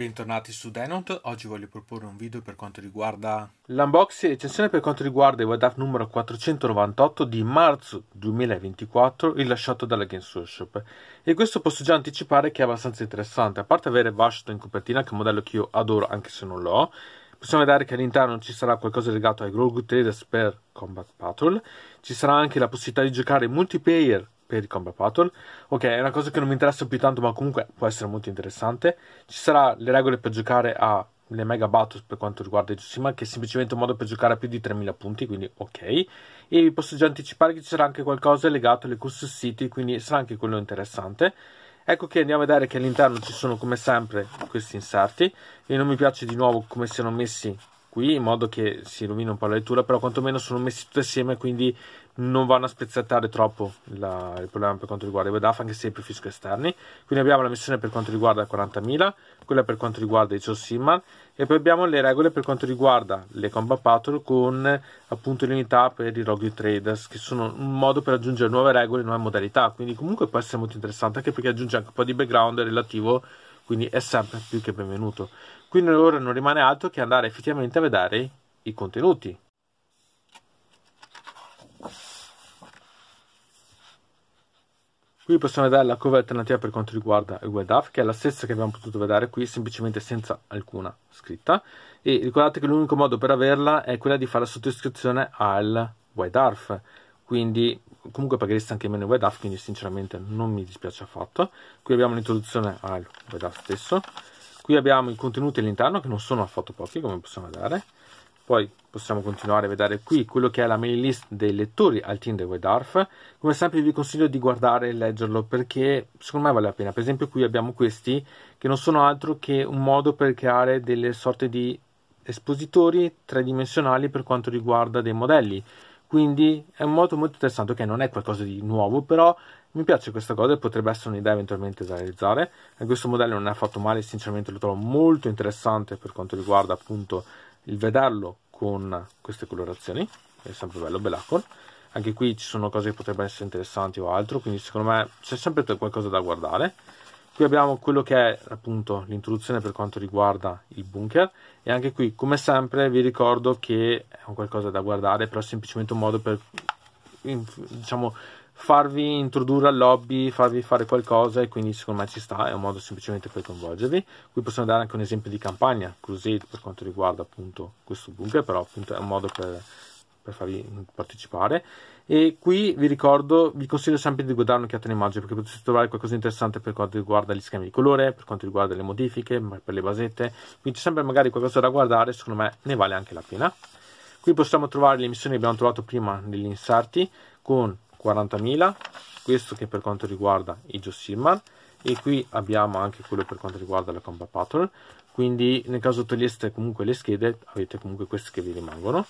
Bentornati su Denot, oggi voglio proporre un video per quanto riguarda l'unboxing e recensione per quanto riguarda il WDAF numero 498 di marzo 2024 rilasciato dalla Games Workshop e questo posso già anticipare che è abbastanza interessante a parte avere Vashto in copertina che è un modello che io adoro anche se non l'ho possiamo vedere che all'interno ci sarà qualcosa legato ai Grogu Traders per Combat Patrol ci sarà anche la possibilità di giocare multiplayer per il Combat Patrol. Ok, è una cosa che non mi interessa più tanto, ma comunque può essere molto interessante. Ci saranno le regole per giocare a le mega battle per quanto riguarda Tsushima, che è semplicemente un modo per giocare a più di 3000 punti, quindi ok. E vi posso già anticipare che ci sarà anche qualcosa legato alle Custom City, quindi sarà anche quello interessante. Ecco che andiamo a vedere che all'interno ci sono come sempre questi inserti e non mi piace di nuovo come siano messi qui in modo che si rovina un po' la lettura, però quantomeno sono messi tutti assieme quindi non vanno a spezzettare troppo la, il problema per quanto riguarda i WDAF, anche se i prefisco esterni. Quindi abbiamo la missione per quanto riguarda 40.000, quella per quanto riguarda i Simman, e poi abbiamo le regole per quanto riguarda le combat patrol con appunto le unità per i rogue traders, che sono un modo per aggiungere nuove regole, nuove modalità. Quindi comunque può essere molto interessante, anche perché aggiunge anche un po' di background relativo, quindi è sempre più che benvenuto. Quindi ora non rimane altro che andare effettivamente a vedere i contenuti qui possiamo vedere la cover alternativa per quanto riguarda il WebDAV che è la stessa che abbiamo potuto vedere qui semplicemente senza alcuna scritta e ricordate che l'unico modo per averla è quella di fare la sottoscrizione al WebDAV quindi comunque paghereste anche meno il WebDAV quindi sinceramente non mi dispiace affatto qui abbiamo l'introduzione al WebDAV stesso qui abbiamo i contenuti all'interno che non sono affatto pochi come possiamo vedere poi possiamo continuare a vedere qui quello che è la mail list dei lettori al team di WebArf. Come sempre vi consiglio di guardare e leggerlo perché secondo me vale la pena. Per esempio qui abbiamo questi che non sono altro che un modo per creare delle sorte di espositori tridimensionali per quanto riguarda dei modelli. Quindi è un modo molto interessante che non è qualcosa di nuovo, però mi piace questa cosa e potrebbe essere un'idea eventualmente da realizzare. E questo modello non è affatto male, sinceramente lo trovo molto interessante per quanto riguarda appunto il vederlo con queste colorazioni è sempre bello Belacon anche qui ci sono cose che potrebbero essere interessanti o altro quindi secondo me c'è sempre qualcosa da guardare qui abbiamo quello che è appunto l'introduzione per quanto riguarda il bunker e anche qui come sempre vi ricordo che è un qualcosa da guardare però è semplicemente un modo per diciamo farvi introdurre al lobby, farvi fare qualcosa e quindi secondo me ci sta, è un modo semplicemente per coinvolgervi. Qui possiamo dare anche un esempio di campagna, Crusade per quanto riguarda appunto questo bunker, però appunto è un modo per, per farvi partecipare. E qui vi ricordo, vi consiglio sempre di guardare un'occhiata alle immagini perché potete trovare qualcosa di interessante per quanto riguarda gli schemi di colore, per quanto riguarda le modifiche, per le basette, quindi c'è sempre magari qualcosa da guardare, secondo me ne vale anche la pena. Qui possiamo trovare le missioni che abbiamo trovato prima negli inserti con 40.000 questo che per quanto riguarda i Josimman e qui abbiamo anche quello per quanto riguarda la combat pattern quindi nel caso toglieste comunque le schede avete comunque queste che vi rimangono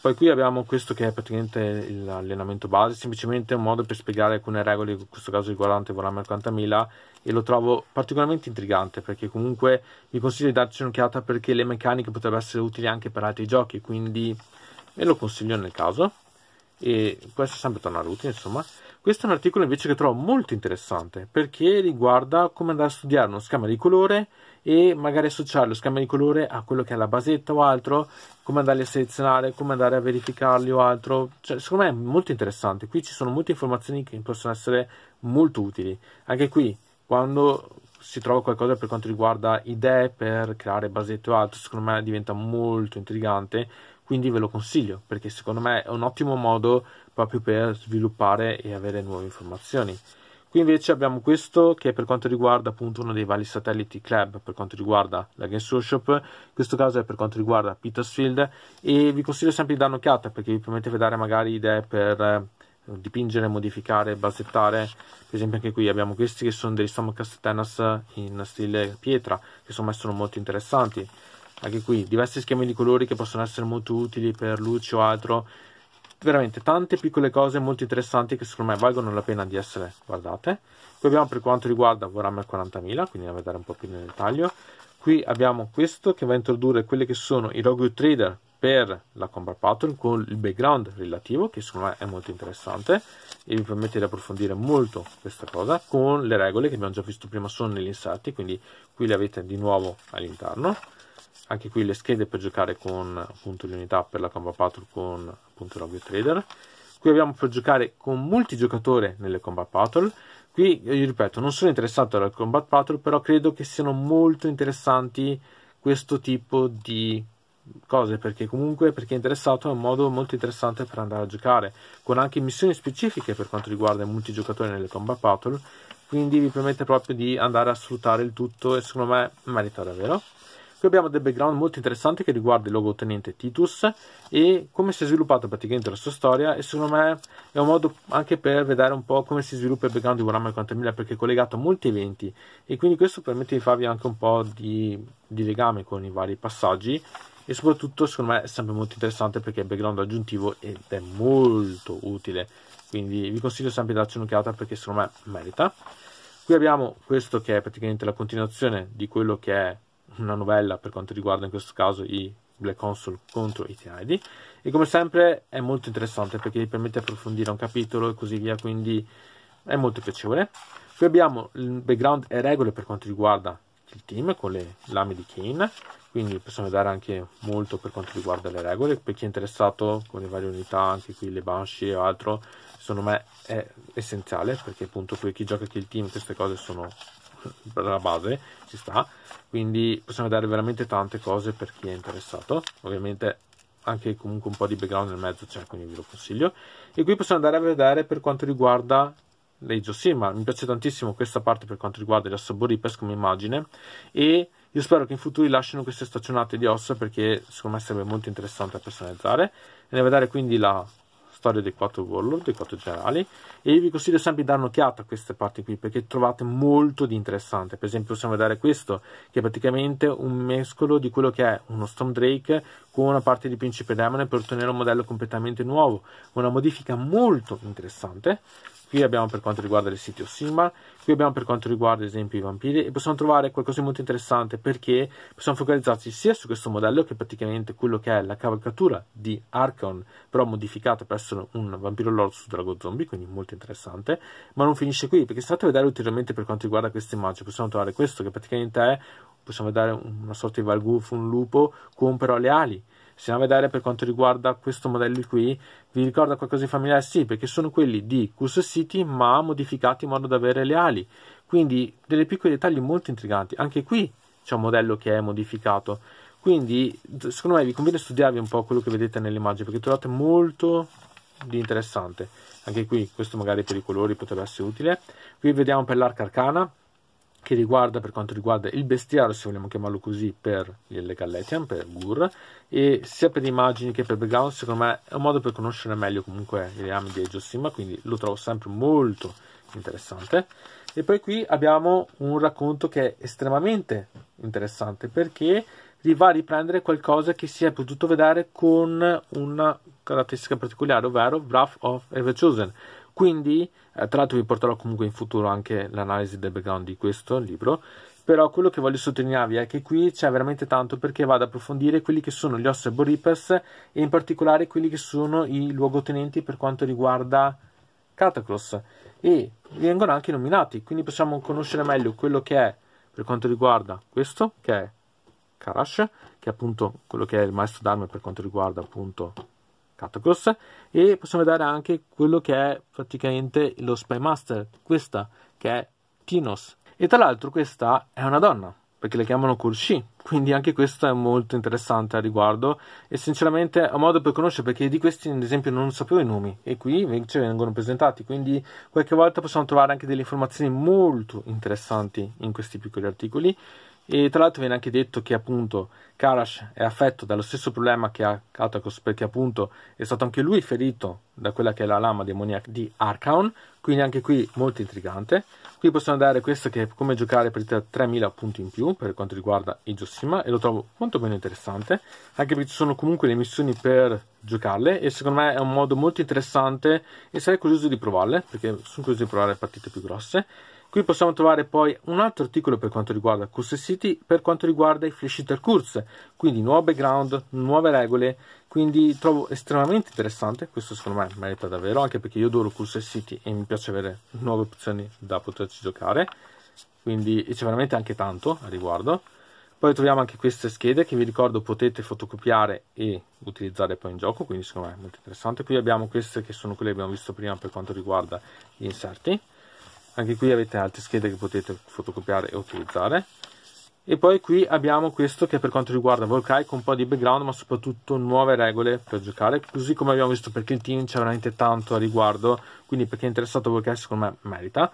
poi qui abbiamo questo che è praticamente l'allenamento base semplicemente un modo per spiegare alcune regole in questo caso riguardante Warhammer 40.000 e lo trovo particolarmente intrigante perché comunque vi consiglio di darci un'occhiata perché le meccaniche potrebbero essere utili anche per altri giochi quindi ve lo consiglio nel caso e questo è sempre da Naruto insomma questo è un articolo invece che trovo molto interessante perché riguarda come andare a studiare uno schema di colore e magari associare lo schema di colore a quello che è la basetta o altro, come andarli a selezionare, come andare a verificarli o altro. Cioè, secondo me è molto interessante. Qui ci sono molte informazioni che possono essere molto utili. Anche qui, quando si trova qualcosa per quanto riguarda idee per creare basetto e altro, secondo me diventa molto intrigante, quindi ve lo consiglio perché secondo me è un ottimo modo proprio per sviluppare e avere nuove informazioni. Qui invece abbiamo questo che è per quanto riguarda appunto uno dei vari satelliti club per quanto riguarda la Games Workshop, in questo caso è per quanto riguarda Petersfield e vi consiglio sempre di dare un'occhiata perché vi permette di dare magari idee per eh, dipingere, modificare, balzettare. Per esempio anche qui abbiamo questi che sono degli stomachast tennis in stile pietra, che secondo me sono molto interessanti. Anche qui diversi schemi di colori che possono essere molto utili per luci o altro. Veramente tante piccole cose molto interessanti che secondo me valgono la pena di essere guardate. Qui abbiamo per quanto riguarda Warhammer 40.000, quindi andiamo a vedere un po' più nel dettaglio. Qui abbiamo questo che va a introdurre quelli che sono i Rogue Trader per la combat Patrol con il background relativo che secondo me è molto interessante e vi permette di approfondire molto questa cosa con le regole che abbiamo già visto prima sono negli inserti quindi qui le avete di nuovo all'interno anche qui le schede per giocare con appunto le unità per la combat Patrol con appunto l'audio trader qui abbiamo per giocare con multigiocatore nelle combat Patrol qui io ripeto non sono interessato alla combat Patrol però credo che siano molto interessanti questo tipo di cose perché comunque per chi è interessato è un modo molto interessante per andare a giocare con anche missioni specifiche per quanto riguarda i multigiocatori nelle combat battle quindi vi permette proprio di andare a sfruttare il tutto e secondo me merita davvero qui abbiamo del background molto interessante che riguarda il luogotenente Titus e come si è sviluppata praticamente la sua storia e secondo me è un modo anche per vedere un po' come si sviluppa il background di Warhammer 40.000 perché è collegato a molti eventi e quindi questo permette di farvi anche un po' di, di legame con i vari passaggi e soprattutto secondo me è sempre molto interessante perché è background aggiuntivo ed è molto utile quindi vi consiglio sempre di darci un'occhiata perché secondo me merita qui abbiamo questo che è praticamente la continuazione di quello che è una novella per quanto riguarda in questo caso i Black Console contro i TID e come sempre è molto interessante perché vi permette di approfondire un capitolo e così via quindi è molto piacevole qui abbiamo il background e regole per quanto riguarda il team con le lame di Kane quindi possiamo dare anche molto per quanto riguarda le regole per chi è interessato con le varie unità anche qui le banshee e altro secondo me è essenziale perché appunto per chi gioca kill team queste cose sono la base ci sta quindi possiamo dare veramente tante cose per chi è interessato ovviamente anche comunque un po' di background nel mezzo c'è quindi ve lo consiglio e qui possiamo andare a vedere per quanto riguarda le Age of Sigmar mi piace tantissimo questa parte per quanto riguarda la assabori come immagine e io spero che in futuro lasciano queste staccionate di ossa perché secondo me sarebbe molto interessante da personalizzare. Andiamo a vedere quindi la storia dei quattro warlord, dei quattro generali e io vi consiglio sempre di dare un'occhiata a queste parti qui perché trovate molto di interessante per esempio possiamo vedere questo che è praticamente un mescolo di quello che è uno Storm Drake con una parte di Principe Demone per ottenere un modello completamente nuovo, una modifica molto interessante. Qui abbiamo per quanto riguarda il sito Simbar, qui abbiamo per quanto riguarda ad esempio i vampiri e possiamo trovare qualcosa di molto interessante perché possiamo focalizzarci sia su questo modello che è praticamente quello che è la cavalcatura di Archon però modificata per essere un vampiro lord su Drago Zombie, quindi molto interessante, ma non finisce qui perché se andate a vedere ulteriormente per quanto riguarda queste immagini possiamo trovare questo che praticamente è possiamo vedere una sorta di Valguf, un lupo, con però le ali. Se andiamo a vedere per quanto riguarda questo modello qui, vi ricorda qualcosa di familiare? Sì, perché sono quelli di Cus City ma modificati in modo da avere le ali. Quindi dei piccoli dettagli molto intriganti. Anche qui c'è un modello che è modificato. Quindi secondo me vi conviene studiarvi un po' quello che vedete nelle immagini perché trovate molto di interessante. Anche qui, questo magari per i colori potrebbe essere utile. Qui vediamo per l'arca arcana, che riguarda per quanto riguarda il bestiario, se vogliamo chiamarlo così, per le Galletian, per Gur, e sia per immagini che per background, secondo me è un modo per conoscere meglio comunque i rami di Age of quindi lo trovo sempre molto interessante. E poi qui abbiamo un racconto che è estremamente interessante perché va a riprendere qualcosa che si è potuto vedere con una caratteristica particolare, ovvero Wrath of Everchosen. Chosen quindi, eh, tra l'altro vi porterò comunque in futuro anche l'analisi del background di questo libro, però quello che voglio sottolinearvi è che qui c'è veramente tanto perché vado ad approfondire quelli che sono gli os Reapers e in particolare quelli che sono i luogotenenti per quanto riguarda Catacross e vengono anche nominati, quindi possiamo conoscere meglio quello che è per quanto riguarda questo, che è Karash, che è appunto quello che è il maestro d'arme per quanto riguarda appunto Catacross e possiamo vedere anche quello che è praticamente lo Spymaster, questa che è Tinos. E tra l'altro questa è una donna, perché la chiamano Kurshi, quindi anche questo è molto interessante a riguardo e sinceramente ho modo per conoscere perché di questi ad esempio non sapevo i nomi e qui invece vengono presentati, quindi qualche volta possiamo trovare anche delle informazioni molto interessanti in questi piccoli articoli. E tra l'altro viene anche detto che appunto Karash è affetto dallo stesso problema che ha Katakos perché appunto è stato anche lui ferito da quella che è la lama demoniaca di Arcaon, quindi anche qui molto intrigante. Qui possiamo dare questo che è come giocare per 3000 punti in più per quanto riguarda i Jossima e lo trovo molto meno interessante, anche perché ci sono comunque le missioni per giocarle e secondo me è un modo molto interessante e sarei curioso di provarle perché sono curioso di provare partite più grosse. Qui possiamo trovare poi un altro articolo per quanto riguarda QSCity, per quanto riguarda i flash hitter Kurz, quindi nuovo background, nuove regole, quindi trovo estremamente interessante, questo secondo me merita davvero, anche perché io adoro QSCity e mi piace avere nuove opzioni da poterci giocare, quindi c'è veramente anche tanto a riguardo. Poi troviamo anche queste schede che vi ricordo potete fotocopiare e utilizzare poi in gioco, quindi secondo me è molto interessante. Qui abbiamo queste che sono quelle che abbiamo visto prima per quanto riguarda gli inserti anche qui avete altre schede che potete fotocopiare e utilizzare e poi qui abbiamo questo che per quanto riguarda con un po' di background ma soprattutto nuove regole per giocare così come abbiamo visto perché il Team c'è veramente tanto a riguardo quindi per chi è interessato a Volcaic secondo me merita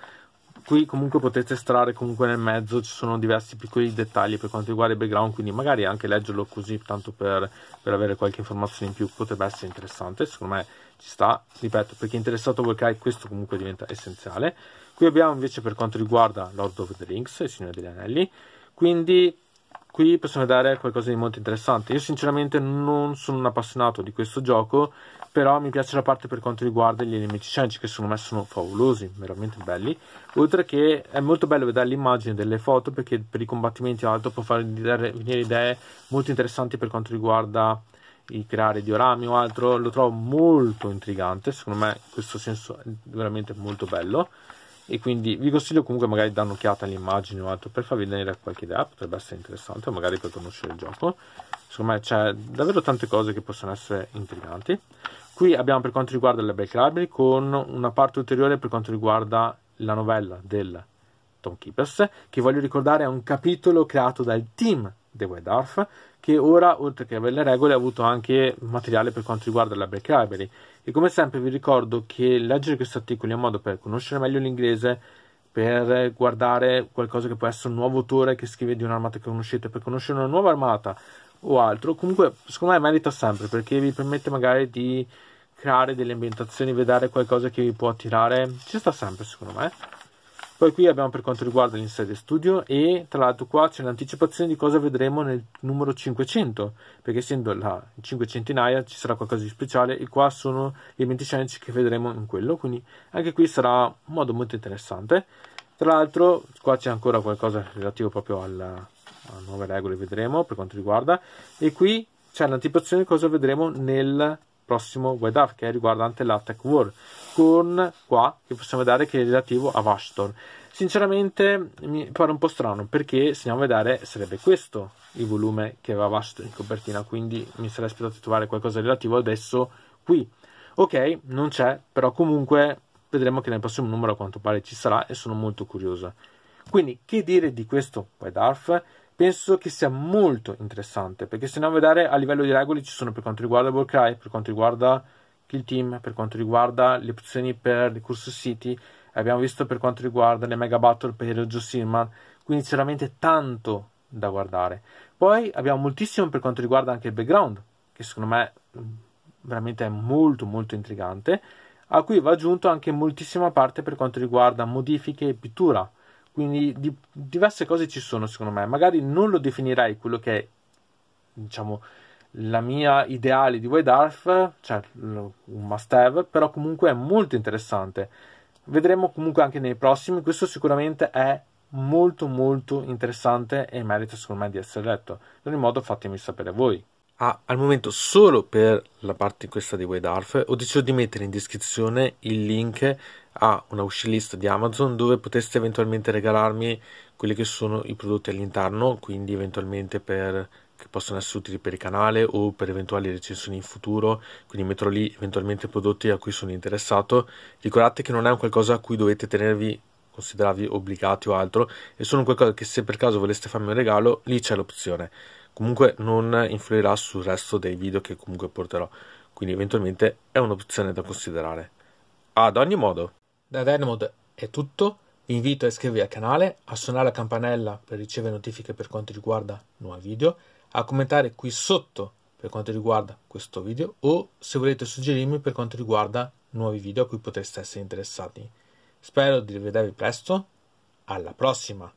qui comunque potete estrarre comunque nel mezzo ci sono diversi piccoli dettagli per quanto riguarda il background quindi magari anche leggerlo così tanto per, per avere qualche informazione in più potrebbe essere interessante secondo me ci sta ripeto per chi è interessato a Volcaic questo comunque diventa essenziale Qui abbiamo invece per quanto riguarda Lord of the Rings, il Signore degli Anelli, quindi qui possiamo vedere qualcosa di molto interessante. Io sinceramente non sono un appassionato di questo gioco, però mi piace la parte per quanto riguarda gli elementi scenici che secondo me sono favolosi, veramente belli, oltre che è molto bello vedere l'immagine delle foto perché per i combattimenti o altro può far venire idee molto interessanti per quanto riguarda il creare diorami o altro, lo trovo molto intrigante, secondo me in questo senso è veramente molto bello e quindi vi consiglio comunque magari di dare un'occhiata all'immagine o altro per farvi vedere qualche idea, potrebbe essere interessante magari per conoscere il gioco. Secondo me c'è davvero tante cose che possono essere intriganti. Qui abbiamo per quanto riguarda le Black Library con una parte ulteriore per quanto riguarda la novella del Tom Keepers, che voglio ricordare è un capitolo creato dal team The Wedarf che ora, oltre che avere le regole, ha avuto anche materiale per quanto riguarda la Black Library. E come sempre vi ricordo che leggere questo articolo è un modo per conoscere meglio l'inglese, per guardare qualcosa che può essere un nuovo autore che scrive di un'armata che conoscete, per conoscere una nuova armata o altro. Comunque, secondo me merita sempre perché vi permette magari di creare delle ambientazioni, vedere qualcosa che vi può attirare. Ci sta sempre, secondo me. Poi qui abbiamo per quanto riguarda l'insedia studio e tra l'altro qua c'è l'anticipazione di cosa vedremo nel numero 500, perché essendo la 500 ci sarà qualcosa di speciale e qua sono gli elementi scenici che vedremo in quello, quindi anche qui sarà un modo molto interessante. Tra l'altro qua c'è ancora qualcosa relativo proprio alla, alle nuove regole, vedremo per quanto riguarda, e qui c'è l'anticipazione di cosa vedremo nel prossimo Wide che è riguardante la Tech War con qua che possiamo vedere che è relativo a Vashtor sinceramente mi pare un po' strano perché se andiamo a vedere sarebbe questo il volume che aveva Vashtor in copertina quindi mi sarei aspettato di trovare qualcosa relativo adesso qui ok non c'è però comunque vedremo che nel prossimo numero a quanto pare ci sarà e sono molto curiosa quindi che dire di questo Wide penso che sia molto interessante perché se andiamo a vedere a livello di regole ci sono per quanto riguarda Warcry, per quanto riguarda Kill Team, per quanto riguarda le opzioni per il Curso City, abbiamo visto per quanto riguarda le Mega Battle per Joe Silman, quindi c'è veramente tanto da guardare. Poi abbiamo moltissimo per quanto riguarda anche il background, che secondo me mm, veramente è molto molto intrigante, a cui va aggiunto anche moltissima parte per quanto riguarda modifiche e pittura quindi di, diverse cose ci sono secondo me. Magari non lo definirei quello che è, diciamo, la mia ideale di Wade Arf, cioè un must have, però comunque è molto interessante. Vedremo comunque anche nei prossimi, questo sicuramente è molto molto interessante e merita secondo me di essere letto. In ogni modo fatemi sapere voi ha al momento solo per la parte in questa di WadeArf ho deciso di mettere in descrizione il link a una wishlist di Amazon dove potreste eventualmente regalarmi quelli che sono i prodotti all'interno, quindi eventualmente per, che possono essere utili per il canale o per eventuali recensioni in futuro, quindi metterò lì eventualmente prodotti a cui sono interessato. Ricordate che non è un qualcosa a cui dovete tenervi considerarvi obbligati o altro, e solo qualcosa che se per caso voleste farmi un regalo, lì c'è l'opzione comunque non influirà sul resto dei video che comunque porterò quindi eventualmente è un'opzione da considerare ad ogni modo da Redmond è tutto vi invito a iscrivervi al canale a suonare la campanella per ricevere notifiche per quanto riguarda nuovi video a commentare qui sotto per quanto riguarda questo video o se volete suggerirmi per quanto riguarda nuovi video a cui potreste essere interessati spero di rivedervi presto alla prossima